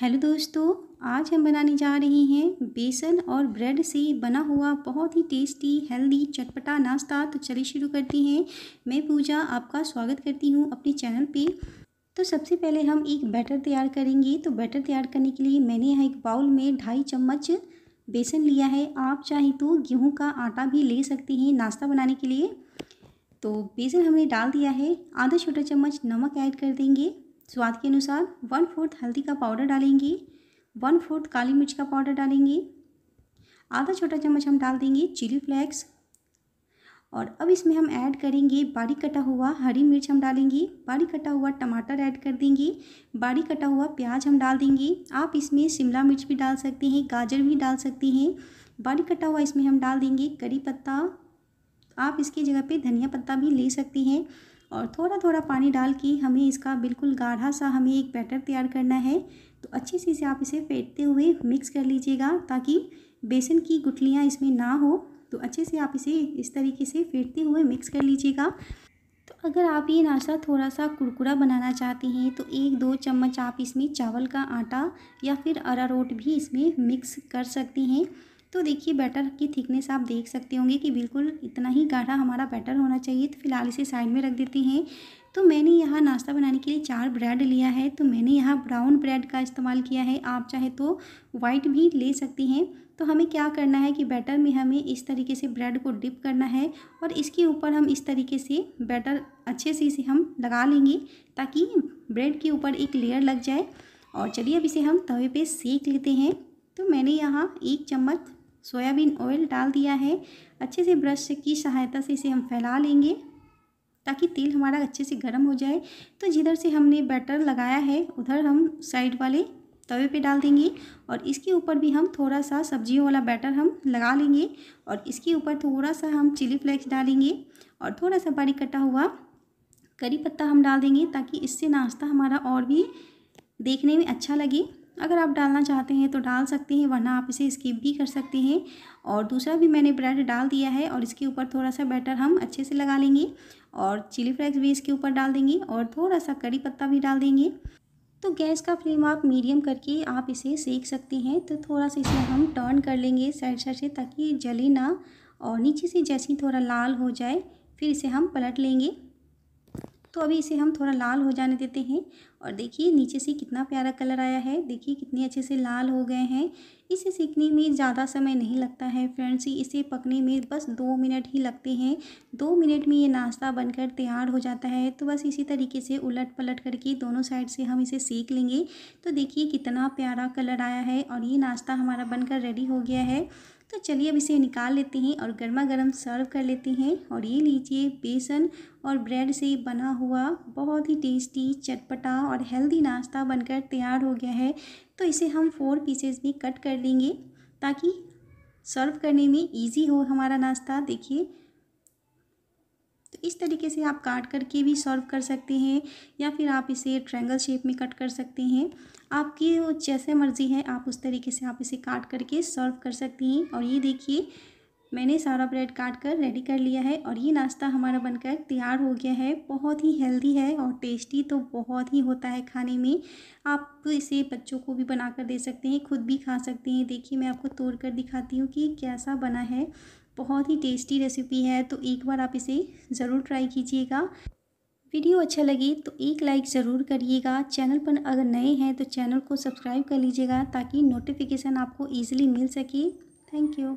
hello दोस्तों आज हम बनाने जा रहे हैं बेसन और ब्रेड से बना हुआ बहुत ही टेस्टी हेल्दी चटपटा नाश्ता तो चलिए शुरू करते हैं मैं पूजा आपका स्वागत करती हूँ अपने चैनल पे तो सबसे पहले हम एक बैटर तैयार करेंगे तो बैटर तैयार करने के लिए मैंने यहाँ एक बाउल में ढाई चम्मच बेसन लिया है आप चाहे तो गेहूँ का आटा भी ले सकते हैं नाश्ता बनाने के लिए तो बेसन हमने डाल दिया है आधा छोटा चम्मच नमक ऐड कर देंगे स्वाद के अनुसार वन फोर्थ हल्दी का पाउडर डालेंगे वन फोर्थ काली मिर्च का पाउडर डालेंगे आधा छोटा चम्मच हम डाल देंगे चिली फ्लेक्स और अब इसमें हम ऐड करेंगे बारीक कटा हुआ हरी मिर्च हम डालेंगे बारीक कटा हुआ टमाटर ऐड कर देंगे बारीक कटा हुआ प्याज हम डाल देंगे आप इसमें शिमला मिर्च भी डाल सकते हैं गाजर भी डाल सकते हैं बारीक कटा हुआ इसमें हम डाल देंगे करी पत्ता आप इसकी जगह पे धनिया पत्ता भी ले सकते हैं और थोड़ा थोड़ा पानी डाल के हमें इसका बिल्कुल गाढ़ा सा हमें एक बैटर तैयार करना है तो अच्छे से इसे आप इसे फेंटते हुए मिक्स कर लीजिएगा ताकि बेसन की गुटलियाँ इसमें ना हो तो अच्छे से आप इसे इस तरीके से फेंटते हुए मिक्स कर लीजिएगा तो अगर आप ये नाश्ता थोड़ा सा कुरकुरा बनाना चाहते हैं तो एक दो चम्मच आप इसमें चावल का आटा या फिर अरारोट भी इसमें मिक्स कर सकते हैं तो देखिए बैटर की थिकनेस आप देख सकते होंगे कि बिल्कुल इतना ही गाढ़ा हमारा बैटर होना चाहिए तो फिलहाल इसे साइड में रख देते हैं तो मैंने यहाँ नाश्ता बनाने के लिए चार ब्रेड लिया है तो मैंने यहाँ ब्राउन ब्रेड का इस्तेमाल किया है आप चाहे तो वाइट भी ले सकती हैं तो हमें क्या करना है कि बैटर में हमें इस तरीके से ब्रेड को डिप करना है और इसके ऊपर हम इस तरीके से बैटर अच्छे से इसे हम लगा लेंगे ताकि ब्रेड के ऊपर एक लेयर लग जाए और चलिए अब इसे हम तवे पे सेक लेते हैं तो मैंने यहाँ एक चम्मच सोयाबीन ऑयल डाल दिया है अच्छे से ब्रश की सहायता से इसे हम फैला लेंगे ताकि तेल हमारा अच्छे से गर्म हो जाए तो जिधर से हमने बैटर लगाया है उधर हम साइड वाले तवे पे डाल देंगे और इसके ऊपर भी हम थोड़ा सा सब्जियों वाला बैटर हम लगा लेंगे और इसके ऊपर थोड़ा सा हम चिली फ्लेक्स डालेंगे और थोड़ा सा बारीक कटा हुआ करी पत्ता हम डाल देंगे ताकि इससे नाश्ता हमारा और भी देखने में अच्छा लगे अगर आप डालना चाहते हैं तो डाल सकते हैं वरना आप इसे स्किप भी कर सकते हैं और दूसरा भी मैंने ब्रेड डाल दिया है और इसके ऊपर थोड़ा सा बैटर हम अच्छे से लगा लेंगे और चिली फ्लेक्स भी इसके ऊपर डाल देंगे और थोड़ा सा कड़ी पत्ता भी डाल देंगे तो गैस का फ्लेम आप मीडियम करके आप इसे सेक सकते हैं तो थोड़ा सा इसे हम टर्न कर लेंगे साइड साइड से ताकि जले ना और नीचे से जैसे ही थोड़ा लाल हो जाए फिर इसे हम पलट लेंगे तो अभी इसे हम थोड़ा लाल हो जाने देते हैं और देखिए नीचे से कितना प्यारा कलर आया है देखिए कितने अच्छे से लाल हो गए हैं इसे सीखने में ज़्यादा समय नहीं लगता है फ्रेंड्स इसे पकने में बस दो मिनट ही लगते हैं दो मिनट में ये नाश्ता बनकर तैयार हो जाता है तो बस इसी तरीके से उलट पलट करके दोनों साइड से हम इसे सेक लेंगे तो देखिए कितना प्यारा कलर आया है और ये नाश्ता हमारा बनकर रेडी हो गया है तो चलिए अब इसे निकाल लेते हैं और गर्मा गर्म सर्व कर लेते हैं और ये लीजिए बेसन और ब्रेड से बना हुआ बहुत ही टेस्टी चटपटा और हेल्दी नाश्ता बनकर तैयार हो गया है तो इसे हम फोर पीसेस में कट कर लेंगे ताकि सर्व करने में इजी हो हमारा नाश्ता देखिए तो इस तरीके से आप काट करके भी सॉल्व कर सकते हैं या फिर आप इसे ट्रैंगल शेप में कट कर सकते हैं आपकी वो जैसे मर्ज़ी है आप उस तरीके से आप इसे काट करके सॉल्व कर सकते हैं और ये देखिए मैंने सारा ब्रेड काट कर रेडी कर लिया है और ये नाश्ता हमारा बनकर तैयार हो गया है बहुत ही हेल्दी है और टेस्टी तो बहुत ही होता है खाने में आप तो इसे बच्चों को भी बना कर दे सकते हैं खुद भी खा सकते हैं देखिए मैं आपको तोड़ कर दिखाती हूँ कि कैसा बना है बहुत ही टेस्टी रेसिपी है तो एक बार आप इसे ज़रूर ट्राई कीजिएगा वीडियो अच्छा लगे तो एक लाइक ज़रूर करिएगा चैनल पर अगर नए हैं तो चैनल को सब्सक्राइब कर लीजिएगा ताकि नोटिफिकेशन आपको ईजिली मिल सके थैंक यू